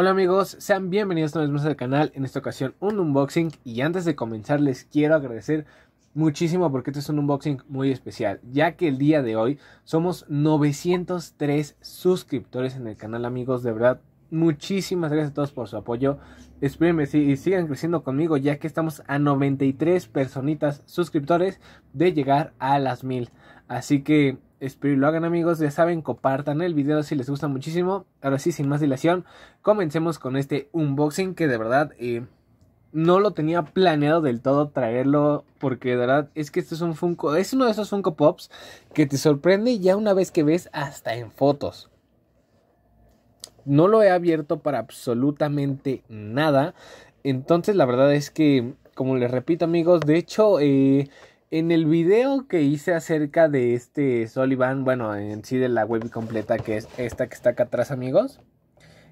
Hola amigos, sean bienvenidos una vez más al canal, en esta ocasión un unboxing y antes de comenzar les quiero agradecer muchísimo porque este es un unboxing muy especial, ya que el día de hoy somos 903 suscriptores en el canal amigos, de verdad muchísimas gracias a todos por su apoyo. Espérenme y sigan creciendo conmigo, ya que estamos a 93 personitas suscriptores de llegar a las mil. Así que espero lo hagan amigos, ya saben, compartan el video si les gusta muchísimo. Ahora sí, sin más dilación, comencemos con este unboxing que de verdad eh, no lo tenía planeado del todo traerlo porque de verdad es que este es un Funko, es uno de esos Funko Pops que te sorprende ya una vez que ves hasta en fotos. No lo he abierto para absolutamente nada. Entonces la verdad es que, como les repito amigos, de hecho... Eh, en el video que hice acerca de este Sullivan, bueno, en sí de la web completa que es esta que está acá atrás, amigos.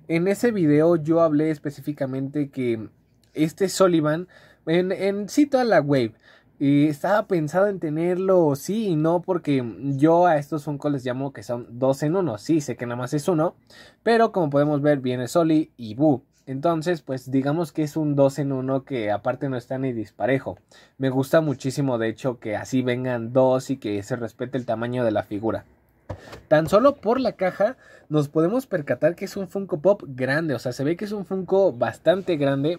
En ese video yo hablé específicamente que este Sullivan, en, sí toda la web, eh, estaba pensado en tenerlo sí y no, porque yo a estos Funko les llamo que son dos en uno. Sí, sé que nada más es uno, pero como podemos ver, viene Soli y Boo. Entonces, pues digamos que es un 2 en 1 que aparte no está ni disparejo. Me gusta muchísimo, de hecho, que así vengan dos y que se respete el tamaño de la figura. Tan solo por la caja nos podemos percatar que es un Funko Pop grande, o sea, se ve que es un Funko bastante grande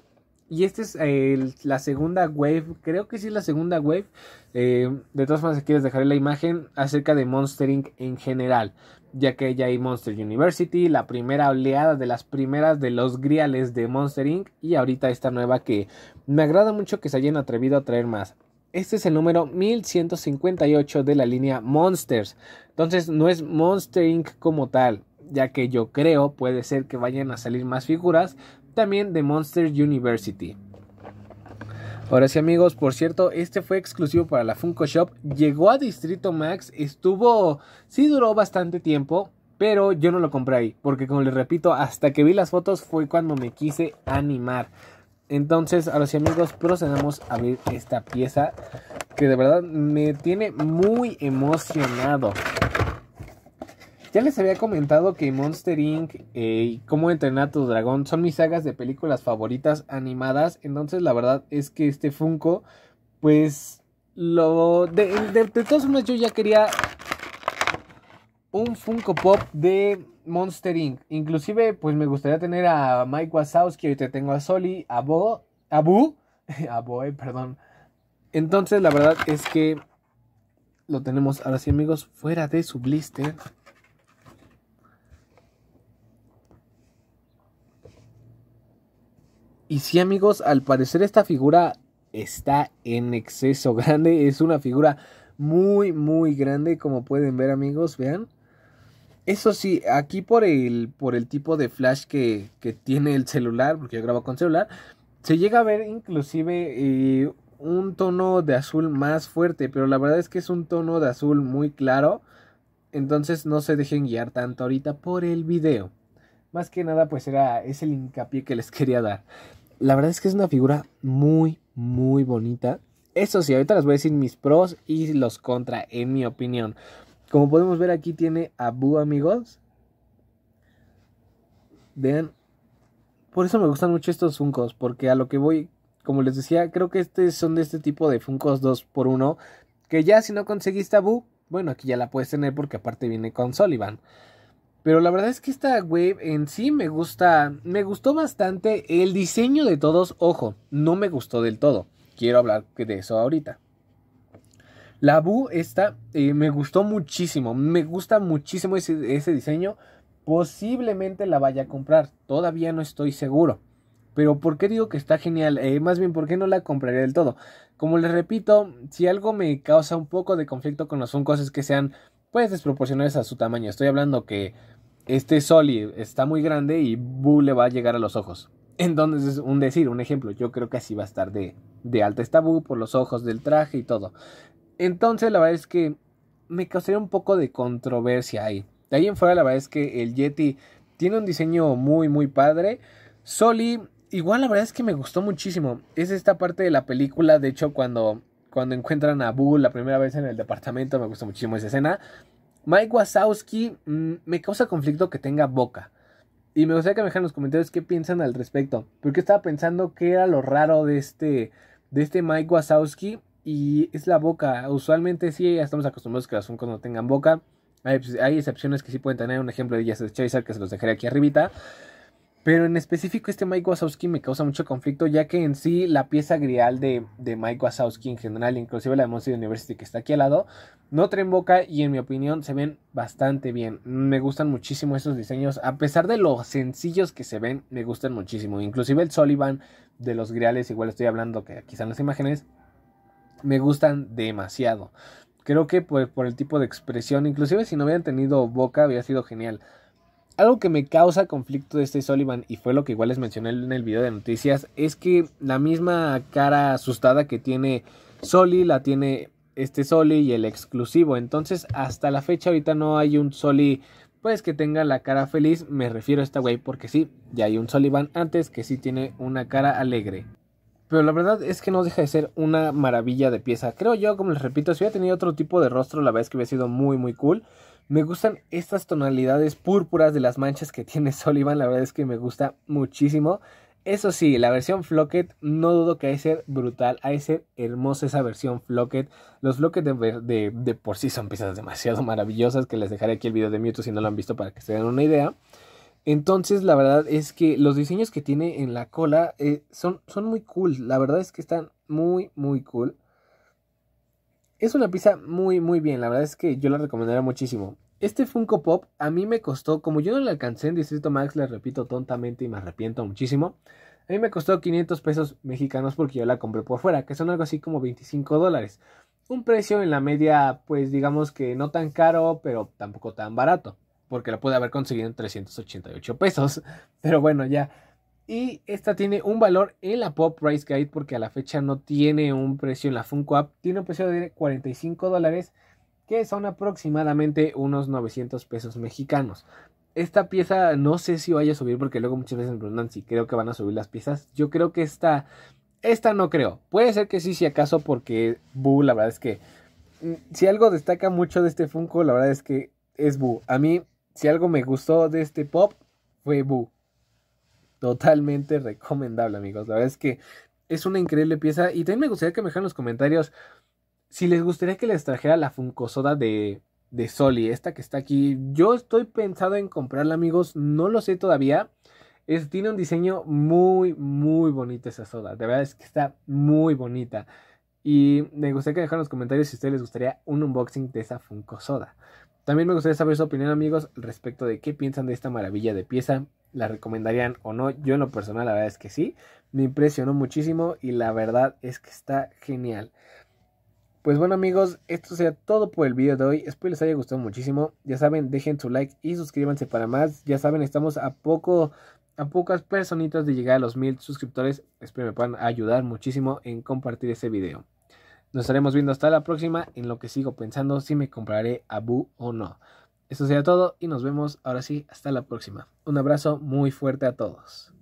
y esta es la segunda wave, creo que sí es la segunda wave. Eh, de todas formas, si quieres dejaré la imagen acerca de Monster Inc. en general, ya que ya hay Monster University, la primera oleada de las primeras de los griales de Monster Inc. y ahorita esta nueva que me agrada mucho que se hayan atrevido a traer más. Este es el número 1158 de la línea Monsters. Entonces no es Monster Inc. como tal, ya que yo creo puede ser que vayan a salir más figuras también de Monster University. Ahora sí amigos, por cierto, este fue exclusivo para la Funko Shop, llegó a Distrito Max, estuvo, sí duró bastante tiempo, pero yo no lo compré ahí, porque como les repito, hasta que vi las fotos fue cuando me quise animar. Entonces, ahora sí amigos, procedemos a ver esta pieza que de verdad me tiene muy emocionado. Ya les había comentado que Monster Inc. Eh, y Cómo entrenar a tu dragón son mis sagas de películas favoritas animadas. Entonces la verdad es que este Funko, pues lo... De, de, todas yo ya quería un Funko Pop de Monster Inc. Inclusive pues me gustaría tener a Mike Wazowski, te tengo a Soli, a Bo, a Boo, a Boe, perdón. Entonces la verdad es que lo tenemos ahora sí amigos fuera de su blister. Y sí amigos, al parecer esta figura está en exceso grande, es una figura muy muy grande como pueden ver amigos, vean. Eso sí, aquí por el, por el tipo de flash que, tiene el celular, porque yo grabo con celular, se llega a ver inclusive eh, un tono de azul más fuerte, pero la verdad es que es un tono de azul muy claro. Entonces no se dejen guiar tanto ahorita por el video más que nada pues era, ese el hincapié que les quería dar. La verdad es que es una figura muy, muy bonita. Eso sí, ahorita les voy a decir mis pros y los contra, en mi opinión. Como podemos ver aquí tiene a Boo amigos. Vean. Por eso me gustan mucho estos Funkos, Porque a lo que voy, como les decía, creo que este son de este tipo de Funcos 2x1. Que ya si no conseguiste a Boo, bueno, aquí ya la puedes tener porque aparte viene con Sullivan. Pero la verdad es que esta wave en sí me gusta, me gustó bastante el diseño de todos, ojo, no me gustó del todo. Quiero hablar de eso ahorita. La Bu esta eh, me gustó muchísimo, me gusta muchísimo ese, diseño. Posiblemente la vaya a comprar, todavía no estoy seguro. Pero ¿por qué digo que está genial? Eh, más bien, ¿por qué no la compraré del todo? Como les repito, si algo me causa un poco de conflicto con los Funkos es que sean pues desproporcionales a su tamaño. Estoy hablando que este Soli está muy grande y Bu le va a llegar a los ojos. Entonces es un decir, un ejemplo. Yo creo que así va a estar de, de alta esta Bu por los ojos del traje y todo. Entonces la verdad es que me causaría un poco de controversia ahí. De ahí en fuera la verdad es que el Yeti tiene un diseño muy muy padre. Soli, igual la verdad es que me gustó muchísimo. Es esta parte de la película, de hecho cuando, cuando encuentran a Boo la primera vez en el departamento, me gustó muchísimo esa escena. Mike Wazowski mm, me causa conflicto que tenga boca. Y me gustaría que me dejen en los comentarios qué piensan al respecto. Porque estaba pensando qué era lo raro de este, de este Mike Wazowski. Y es la boca. Usualmente sí, ya estamos acostumbrados que las Funko no tengan boca. Pues, hay, excepciones que sí pueden tener. Un ejemplo de es Chaser que se los dejaré aquí arribita. Pero en específico este Mike Wazowski me causa mucho conflicto, ya que en sí la pieza grial de, de Mike Wazowski en general, inclusive la de Monster University que está aquí al lado, no traen boca y en mi opinión se ven bastante bien. Me gustan muchísimo esos diseños, a pesar de lo sencillos que se ven, me gustan muchísimo. Inclusive el Sullivan de los griales, igual estoy hablando que aquí están las imágenes, me gustan demasiado. Creo que por, por el tipo de expresión, inclusive si no hubieran tenido boca, habría sido genial algo que me causa conflicto de este Sullivan, y fue lo que igual les mencioné en el video de noticias, es que la misma cara asustada que tiene Soli la tiene este Soli y el exclusivo. Entonces, hasta la fecha, ahorita no hay un Soli. Pues que tenga la cara feliz, me refiero a esta güey, porque sí, ya hay un Sullivan antes que sí tiene una cara alegre. Pero la verdad es que no deja de ser una maravilla de pieza. Creo yo, como les repito, si hubiera tenido otro tipo de rostro, la verdad es que hubiera sido muy, muy cool. Me gustan estas tonalidades púrpuras de las manchas que tiene Sullivan, la verdad es que me gusta muchísimo. Eso sí, la versión Flocket no dudo que hay ser brutal, de ser hermosa esa versión Flocket. Los Flocket de, por sí son piezas demasiado maravillosas que les dejaré aquí el video de Mewtwo si no lo han visto para que se den una idea. Entonces la verdad es que los diseños que tiene en la cola eh, son muy cool, la verdad es que están muy muy cool. Es una pizza muy, muy bien. La verdad es que yo la recomendaría muchísimo. Este Funko Pop a mí me costó, como yo no le alcancé en Distrito Max, le repito tontamente y me arrepiento muchísimo. A mí me costó 500 pesos mexicanos porque yo la compré por fuera, que son algo así como 25 dólares. Un precio en la media, pues digamos que no tan caro, pero tampoco tan barato, porque la pude haber conseguido en 388 pesos. Pero bueno, ya. Y esta tiene un valor en la Pop Price Guide porque a la fecha no tiene un precio en la Funko App. Tiene un precio de 45 dólares que son aproximadamente unos 900 pesos mexicanos. Esta pieza no sé si vaya a subir porque luego muchas veces en preguntan si creo que van a subir las piezas. Yo creo que esta, esta no creo. Puede ser que sí, si acaso, porque Bu, la verdad es que mm, si algo destaca mucho de este Funko, la verdad es que es Bu. A mí, si algo me gustó de este pop, fue Boo. Totalmente recomendable, amigos. La verdad es que es una increíble pieza. Y también me gustaría que me dejaran en los comentarios si les gustaría que les trajera la Funcosoda de, de Soli, esta que está aquí. Yo estoy pensado en comprarla, amigos. No lo sé todavía. Es, tiene un diseño muy, muy bonito esa soda. De verdad es que está muy bonita. Y me gustaría que dejaran en los comentarios si a ustedes les gustaría un unboxing de esa Funko Soda. También me gustaría saber su opinión, amigos, respecto de qué piensan de esta maravilla de pieza. ¿La recomendarían o no? Yo en lo personal, la verdad es que sí. Me impresionó muchísimo y la verdad es que está genial. Pues bueno amigos, esto sea todo por el video de hoy. Espero les haya gustado muchísimo. Ya saben, dejen su like y suscríbanse para más. Ya saben, estamos a poco, a pocas personitas de llegar a los mil suscriptores. Espero me puedan ayudar muchísimo en compartir este video. Nos estaremos viendo hasta la próxima en lo que sigo pensando si me compraré a o no. Esto sería todo y nos vemos ahora sí hasta la próxima. Un abrazo muy fuerte a todos.